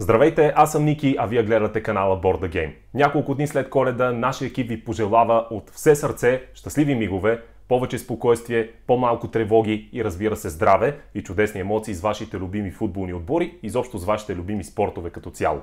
Здравейте, аз съм Ники, а вие гледате канала Board Game. Няколко дни след коледа нашия екип ви пожелава от все сърце щастливи мигове, повече спокойствие, по-малко тревоги и разбира се здраве и чудесни емоции с вашите любими футболни отбори, и изобщо с вашите любими спортове като цяло.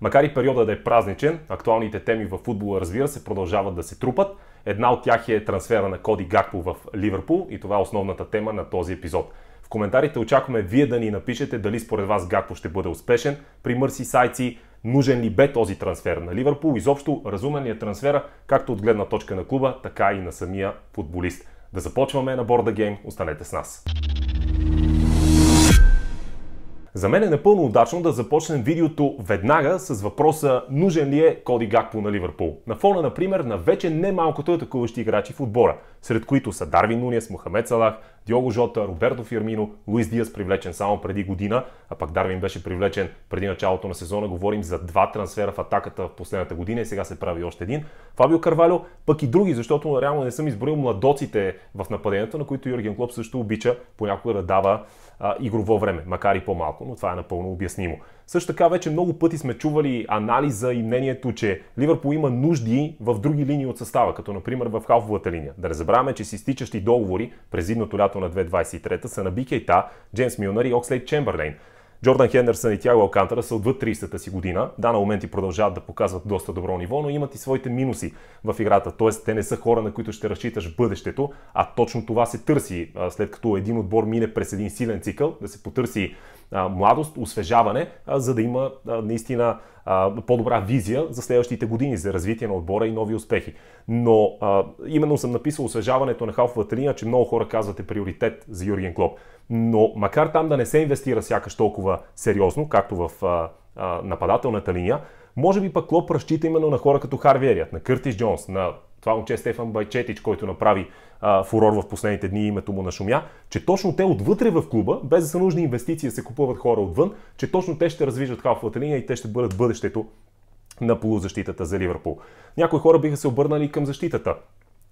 Макар и периода да е празничен, актуалните теми в футбола разбира се продължават да се трупат. Една от тях е трансфера на Коди Гакпо в Ливърпул и това е основната тема на този епизод коментарите очакваме вие да ни напишете дали според вас Гакпо ще бъде успешен при Мърси Сайци, нужен ли бе този трансфер на Ливърпул, изобщо разумен ли е трансфера, както от гледна точка на клуба, така и на самия футболист. Да започваме на борда гейм, останете с нас. За мен е напълно удачно да започнем видеото веднага с въпроса нужен ли е Коди Гакпо на Ливърпул. На фона, например, на вече немалкото атакуващи играчи в отбора, сред които са Дарвин Нунес, Мохамед Салах, Диого Жота, Роберто Фирмино, Луис Диас привлечен само преди година, а пак Дарвин беше привлечен преди началото на сезона. Говорим за два трансфера в атаката в последната година и сега се прави още един. Фабио Карвалю, пък и други, защото реално не съм изброил младоците в нападението, на които Юрген Клоп също обича понякога да дава а, игрово време, макар и по-малко, но това е напълно обяснимо. Също така вече много пъти сме чували анализа и мнението, че Ливърпул има нужди в други линии от състава, като например в халфовата линия. Да не забравяме, че с изтичащи договори през зимното лято на 2023 са на Бикейта, Джеймс Милнър и Окслейд Чемберлейн. Джордан Хендерсън и Тяго Алкантара са отвъд 30-та си година. Да, на моменти продължават да показват доста добро ниво, но имат и своите минуси в играта. Т.е. те не са хора, на които ще разчиташ бъдещето, а точно това се търси, след като един отбор мине през един силен цикъл, да се потърси младост, освежаване, за да има наистина по-добра визия за следващите години, за развитие на отбора и нови успехи. Но именно съм написал освежаването на халфовата линия, че много хора казвате приоритет за Юрген Клоп. Но макар там да не се инвестира сякаш толкова сериозно, както в нападателната линия, може би пък Клоп разчита именно на хора като Харвериат, на Къртис Джонс, на това момче Стефан Байчетич, който направи а, фурор в последните дни името му на шумя, че точно те отвътре в клуба, без да са нужни инвестиции се купуват хора отвън, че точно те ще развижат халфата линия и те ще бъдат бъдещето на полузащитата за Ливърпул. Някои хора биха се обърнали към защитата.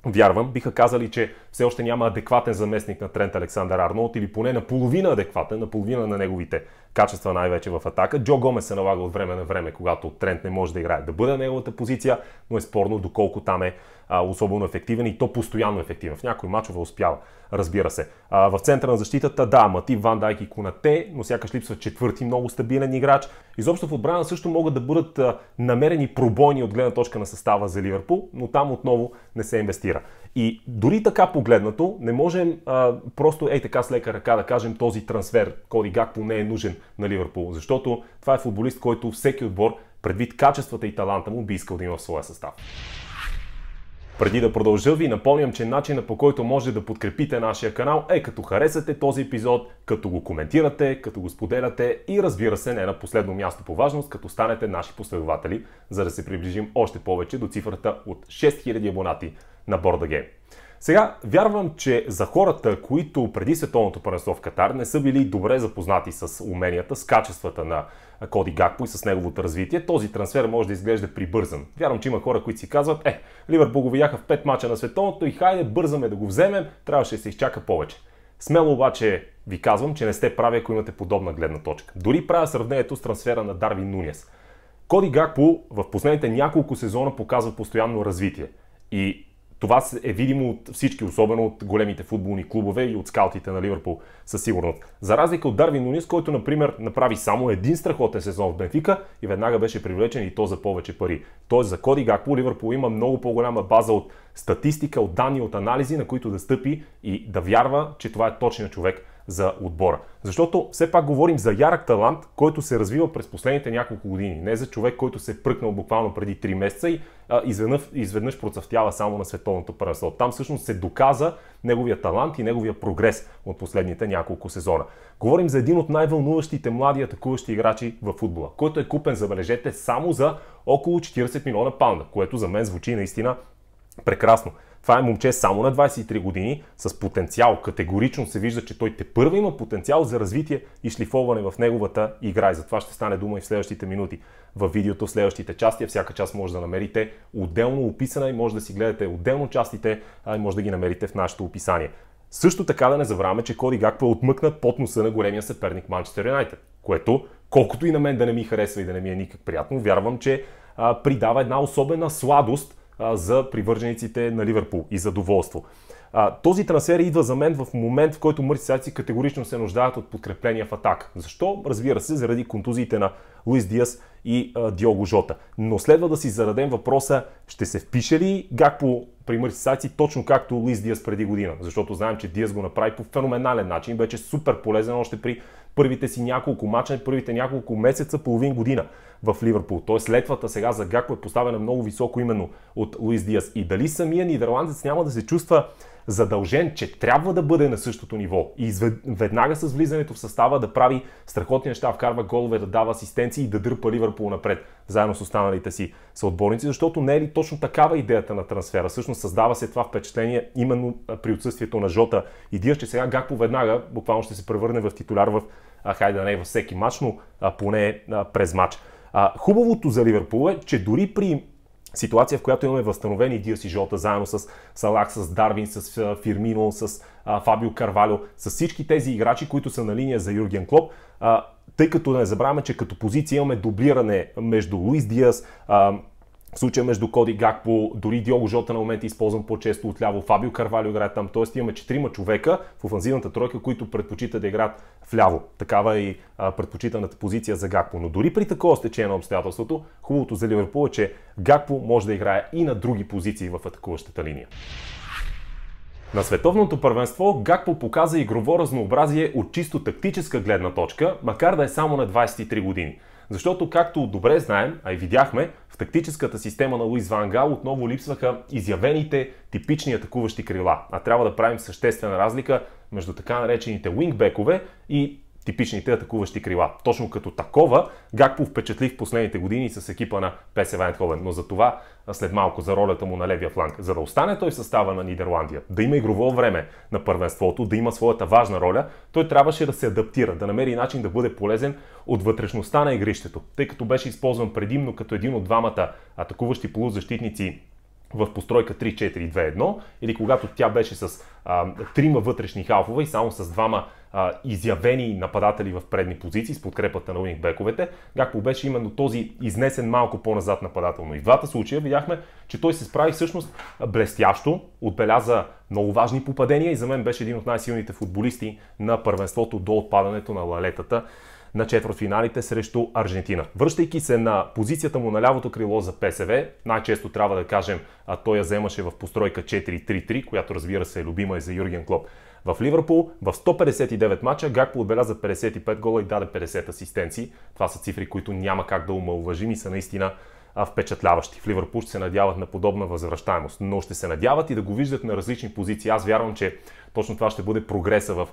Вярвам, биха казали, че все още няма адекватен заместник на Трент Александър Арнолд или поне наполовина адекватен, наполовина на неговите качества най-вече в атака. Джо Гомес се налага от време на време, когато Трент не може да играе, да бъде неговата позиция, но е спорно доколко там е а, особено ефективен и то постоянно ефективен. В някои мачове успява, разбира се. А, в центъра на защитата, да, Матив Ван Дайк и Конате, но сякаш липсва четвърти много стабилен играч. Изобщо в отбрана също могат да бъдат а, намерени пробойни от гледна точка на състава за Ливърпул, но там отново не се инвестира. И дори така погледнато, не можем а, просто ей така с лека ръка да кажем този трансфер, Коди Гакпо не е нужен на Ливърпул, защото това е футболист, който всеки отбор, предвид качествата и таланта му, би искал да има в своя състав. Преди да продължа ви напомням, че начина по който може да подкрепите нашия канал е като харесате този епизод, като го коментирате, като го споделяте и разбира се не на последно място по важност, като станете наши последователи, за да се приближим още повече до цифрата от 6000 абонати на Board Game. Сега, вярвам, че за хората, които преди световното първенство в Катар не са били добре запознати с уменията, с качествата на Коди Гакпо и с неговото развитие, този трансфер може да изглежда прибързан. Вярвам, че има хора, които си казват, е, Ливърпул го видяха в 5 мача на световното и хайде, бързаме да го вземем, трябваше да се изчака повече. Смело обаче ви казвам, че не сте прави, ако имате подобна гледна точка. Дори правя сравнението с трансфера на Дарвин Нунес. Коди Гакпо в последните няколко сезона показва постоянно развитие. И това е видимо от всички, особено от големите футболни клубове и от скаутите на Ливърпул, със сигурност. За разлика от Дарвин Нунис, който, например, направи само един страхотен сезон в Бенфика и веднага беше привлечен и то за повече пари. Тоест за Коди Гакпо Ливърпул има много по-голяма база от статистика, от данни, от анализи, на които да стъпи и да вярва, че това е точният човек за отбора. Защото все пак говорим за ярък талант, който се развива през последните няколко години. Не за човек, който се е пръкнал буквално преди 3 месеца и а, изведнъж, изведнъж процъфтява само на световното първенство. Там всъщност се доказа неговия талант и неговия прогрес от последните няколко сезона. Говорим за един от най-вълнуващите млади атакуващи играчи в футбола, който е купен, забележете, само за около 40 милиона паунда, което за мен звучи наистина прекрасно. Това е момче само на 23 години, с потенциал. Категорично се вижда, че той те първа има потенциал за развитие и шлифоване в неговата игра. И за това ще стане дума и в следващите минути. В видеото, в следващите части, всяка част може да намерите отделно описана и може да си гледате отделно частите, а и може да ги намерите в нашето описание. Също така да не забравяме, че Коди Гакпо е отмъкнат под носа на големия съперник Манчестър Юнайтед, което, колкото и на мен да не ми харесва и да не ми е никак приятно, вярвам, че а, придава една особена сладост – за привържениците на Ливърпул и задоволство. А, този трансфер идва за мен в момент, в който мърсисайци категорично се нуждаят от подкрепление в атака. Защо? Разбира се, заради контузиите на Луис Диас и а, Диого Жота. Но следва да си зададем въпроса, ще се впише ли Гакпо при с точно както Лиз Диас преди година, защото знаем, че Диас го направи по феноменален начин, беше е супер полезен още при първите си няколко мача, първите няколко месеца, половин година в Ливърпул. Тоест летвата сега за Гакко е поставена много високо именно от Луис Диас. И дали самия нидерландец няма да се чувства задължен, че трябва да бъде на същото ниво и веднага с влизането в състава да прави страхотни неща, вкарва голове, да дава асистенции и да дърпа Ливърпул напред, заедно с останалите си съотборници, защото не е ли точно такава идеята на трансфера? Всъщност създава се това впечатление именно при отсъствието на Жота и Диас, е, че сега Гакпо веднага буквално ще се превърне в титуляр в, хайде да не е във всеки матч, но а, поне през матч. хубавото за Ливърпул е, че дори при ситуация, в която имаме възстановени Диас и Жота, заедно с Салах, с Дарвин, с Фирмино, с Фабио Карвалио, с всички тези играчи, които са на линия за Юрген Клоп, тъй като не забравяме, че като позиция имаме дублиране между Луис Диас, в случая между Коди Гакпо, дори Диого Жота на момента е използван по-често отляво, Фабио Карвалио играе там, т.е. имаме четирима човека в офанзивната тройка, които предпочитат да играят вляво. Такава е и а, предпочитаната позиция за Гакпо. Но дори при такова стечение на обстоятелството, хубавото за Ливерпул е, че Гакпо може да играе и на други позиции в атакуващата линия. На световното първенство Гакпо показа игрово разнообразие от чисто тактическа гледна точка, макар да е само на 23 години – защото, както добре знаем, а и видяхме, в тактическата система на Луис Ван Гал отново липсваха изявените типични атакуващи крила, а трябва да правим съществена разлика между така наречените уингбекове и типичните атакуващи крила. Точно като такова Гакпо впечатли в последните години с екипа на ПСВ Еindhoven, но за това след малко за ролята му на левия фланг. За да остане той в състава на Нидерландия, да има игрово време на първенството, да има своята важна роля, той трябваше да се адаптира, да намери начин да бъде полезен от вътрешността на игрището, тъй като беше използван предимно като един от двамата атакуващи полузащитници в постройка 3-4-2-1 или когато тя беше с а, трима вътрешни халфове и само с двама а, изявени нападатели в предни позиции с подкрепата на Бековете, Гакпо беше именно този изнесен малко по-назад Но И в двата случая видяхме, че той се справи всъщност блестящо, отбеляза много важни попадения и за мен беше един от най-силните футболисти на първенството до отпадането на лалетата на четвъртфиналите срещу Аржентина. Връщайки се на позицията му на лявото крило за ПСВ, най-често трябва да кажем, а той я вземаше в постройка 4-3-3, която разбира се е любима и за Юрген Клоп. В Ливърпул в 159 мача Гакпо отбеляза 55 гола и даде 50 асистенции. Това са цифри, които няма как да умалуважим и са наистина впечатляващи. В Ливърпул ще се надяват на подобна възвръщаемост, но ще се надяват и да го виждат на различни позиции. Аз вярвам, че точно това ще бъде прогреса в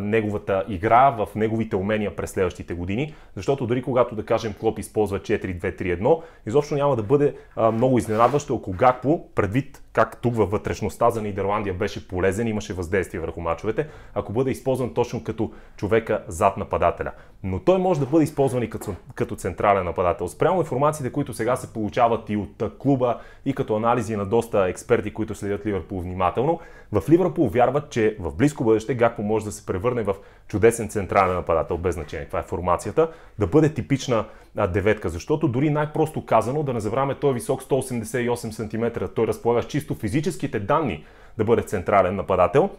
неговата игра, в неговите умения през следващите години, защото дори когато да кажем Клоп използва 4-2-3-1, изобщо няма да бъде много изненадващо, ако Гакпо, предвид как тук във вътрешността за Нидерландия беше полезен, имаше въздействие върху мачовете, ако бъде използван точно като човека зад нападателя. Но той може да бъде използван и като, като централен нападател. Спрямо информациите, които сега се получават и от клуба, и като анализи на доста експерти, които следят Ливърпул внимателно, в Ливърпул вярват, че в близко бъдеще Гакпо може да се превърне в чудесен централен нападател, без значение каква е формацията, да бъде типична а, деветка, защото дори най-просто казано, да не забравяме, той е висок 188 см, той разполага с чисто физическите данни да бъде централен нападател.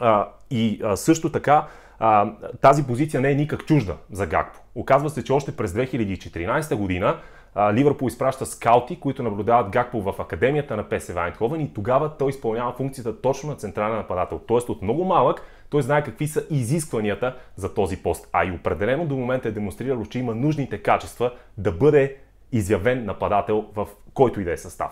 А, и а, също така а, тази позиция не е никак чужда за Гакпо. Оказва се, че още през 2014 година Ливърпул изпраща скаути, които наблюдават Гакпо в академията на ПСВ Вайнховен и тогава той изпълнява функцията точно на централен нападател. Тоест от много малък той знае какви са изискванията за този пост. А и определено до момента е демонстрирал, че има нужните качества да бъде изявен нападател в който и да е състав.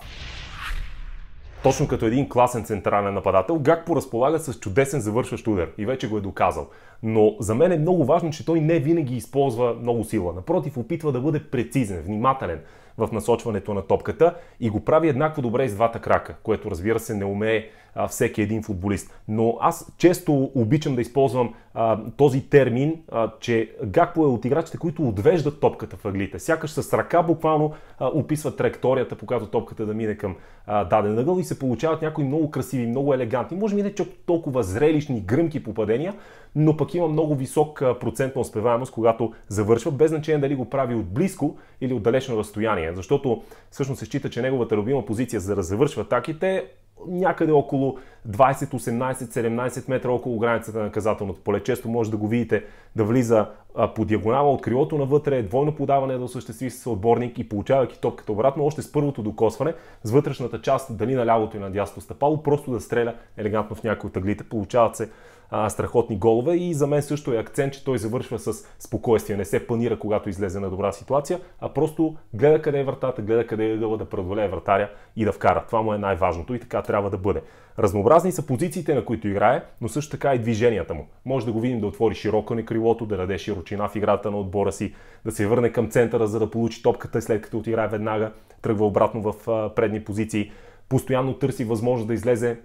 Точно като един класен централен нападател, Гак поразполага с чудесен завършващ удар и вече го е доказал. Но за мен е много важно, че той не винаги използва много сила. Напротив, опитва да бъде прецизен, внимателен, в насочването на топката и го прави еднакво добре из двата крака, което разбира се не умее а, всеки един футболист. Но аз често обичам да използвам а, този термин, а, че Гакпо е от играчите, които отвеждат топката в ъглите. Сякаш с ръка буквално а, описват траекторията, по която топката да мине към а, даден ъгъл и се получават някои много красиви, много елегантни, може би не толкова зрелищни, гръмки попадения, но пък има много висок процент на успеваемост, когато завършва, без значение дали го прави от близко или от далечно разстояние. Защото всъщност се счита, че неговата любима позиция за да завършва атаките някъде около 20, 18, 17 метра около границата на наказателното поле. Често може да го видите да влиза по диагонала от крилото навътре, двойно подаване да осъществи с отборник и получавайки топката обратно, още с първото докосване с вътрешната част, дали на лявото и на дясното стъпало, просто да стреля елегантно в някои от тъглите. Получават се а, страхотни голове и за мен също е акцент, че той завършва с спокойствие, не се панира, когато излезе на добра ситуация, а просто гледа къде е вратата, гледа къде е ъгъла да преодолее вратаря и да вкара. Това му е най-важното и така трябва да бъде. Разнообразни са позициите, на които играе, но също така и движенията му. Може да го видим да отвори широко на крилото, да даде широчина в играта на отбора си, да се върне към центъра, за да получи топката след като отиграе веднага, тръгва обратно в предни позиции постоянно търси възможност да излезе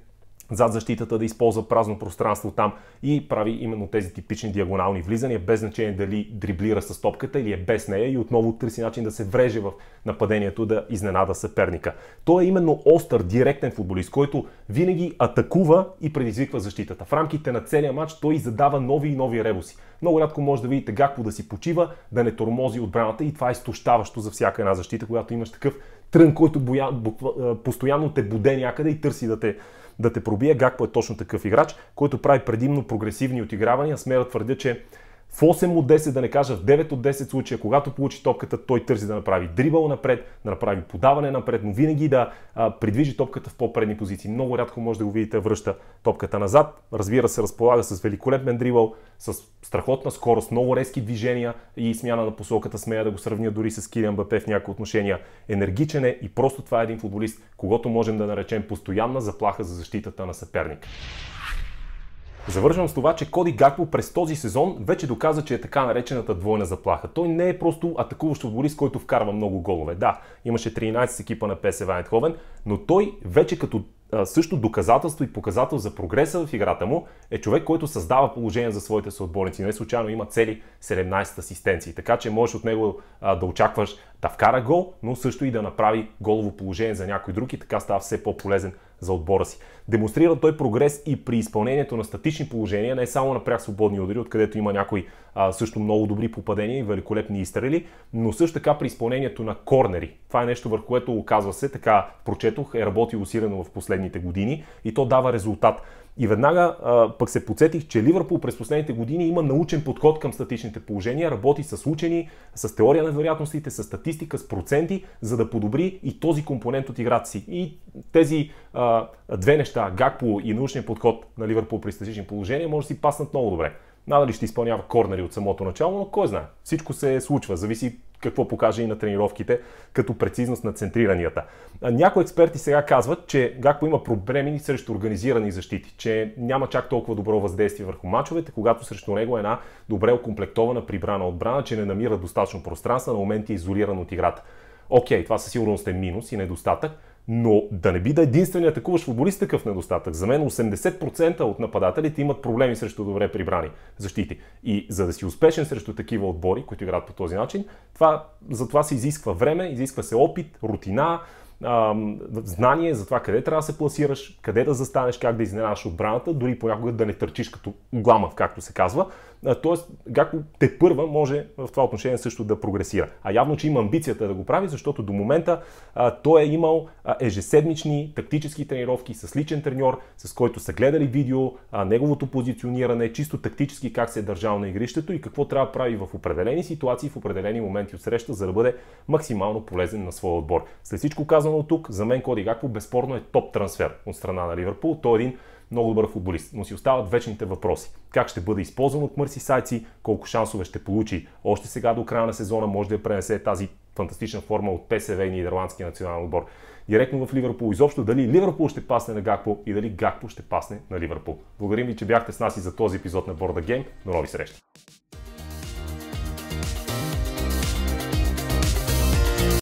зад защитата да използва празно пространство там и прави именно тези типични диагонални влизания, без значение дали дриблира с топката или е без нея и отново търси начин да се вреже в нападението да изненада съперника. Той е именно остър, директен футболист, който винаги атакува и предизвиква защитата. В рамките на целия матч той задава нови и нови ребуси. Много рядко може да видите Гакпо да си почива, да не тормози отбраната и това е изтощаващо за всяка една защита, когато имаш такъв трън, който боя, буква, постоянно те буде някъде и търси да те, да те пробие. Гакпо е точно такъв играч, който прави предимно прогресивни отигравания. Смея да твърдя, че в 8 от 10, да не кажа в 9 от 10 случая, когато получи топката, той търси да направи дрибъл напред, да направи подаване напред, но винаги да а, придвижи топката в по-предни позиции. Много рядко може да го видите връща топката назад. Разбира се, разполага с великолепен дрибъл, с страхотна скорост, много резки движения и смяна на посоката. Смея да го сравня дори с Килиан Бапе в някои отношения. Енергичен е и просто това е един футболист, когато можем да наречем постоянна заплаха за защитата на съперника. Завършвам с това, че Коди Гакво през този сезон вече доказа, че е така наречената двойна заплаха. Той не е просто атакуващ футболист, който вкарва много голове. Да, имаше 13 екипа на ПСВ Eindhoven, но той вече като също доказателство и показател за прогреса в играта му е човек, който създава положение за своите съотборници. Не случайно има цели 17 асистенции, така че можеш от него да очакваш да вкара гол, но също и да направи голово положение за някой друг и така става все по-полезен за отбора си. Демонстрира той прогрес и при изпълнението на статични положения, не само на пряк свободни удари, откъдето има някои а, също много добри попадения и великолепни изстрели, но също така при изпълнението на корнери. Това е нещо, върху което оказва се, така прочетох, е работил усилено в последните години и то дава резултат. И веднага а, пък се подсетих, че Ливърпул през последните години има научен подход към статичните положения, работи с учени, с теория на вероятностите, с статистика, с проценти, за да подобри и този компонент от играта си. И тези а, две неща, Гакпо и научен подход на Ливърпул при статични положения, може да си паснат много добре. Надали ще изпълнява корнери от самото начало, но кой знае. Всичко се случва, зависи какво покаже и на тренировките, като прецизност на центриранията. Някои експерти сега казват, че Гакпо има проблеми срещу организирани защити, че няма чак толкова добро въздействие върху мачовете, когато срещу него е една добре окомплектована прибрана отбрана, че не намира достатъчно пространство, на моменти е изолиран от играта. Окей, това със сигурност е минус и недостатък, но да не би да е единственият атакуваш футболист такъв недостатък. За мен 80% от нападателите имат проблеми срещу добре прибрани защити. И за да си успешен срещу такива отбори, които играят по този начин, това, за това се изисква време, изисква се опит, рутина, знание за това къде трябва да се пласираш, къде да застанеш, как да изненадаш отбраната, дори понякога да не търчиш като гламав, както се казва, Тоест, Гако те първа може в това отношение също да прогресира. А явно, че има амбицията да го прави, защото до момента а, той е имал а, ежеседмични тактически тренировки с личен треньор, с който са гледали видео, а, неговото позициониране, чисто тактически как се е държал на игрището и какво трябва да прави в определени ситуации, в определени моменти от среща, за да бъде максимално полезен на своя отбор. След всичко казано тук, за мен Коди Гакпо безспорно е топ трансфер от страна на Ливерпул. Той е един много добър футболист. Но си остават вечните въпроси. Как ще бъде използван от мърси сайци, колко шансове ще получи още сега до края на сезона, може да я пренесе тази фантастична форма от ПСВ и Нидерландския национален отбор. Директно в Ливърпул. Изобщо дали Ливърпул ще пасне на Гакпо и дали Гакпо ще пасне на Ливърпул. Благодарим ви, че бяхте с нас и за този епизод на Борда Гейм. До нови срещи!